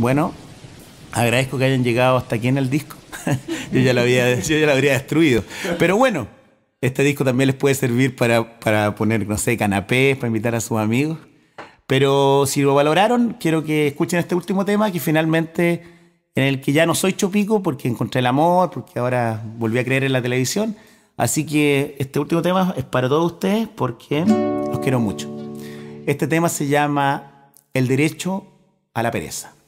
Bueno, agradezco que hayan llegado hasta aquí en el disco. yo, ya lo había, lo habría destruido. Pero bueno, este disco también les puede servir para, para poner, no sé, canapés, para invitar a sus amigos. Pero si lo valoraron, quiero que escuchen este último tema que finalmente, en el que ya no soy chopico porque encontré el amor, porque ahora volví a creer en la televisión. Así que este último tema es para todos ustedes porque los quiero mucho. Este tema se llama El derecho a la pereza.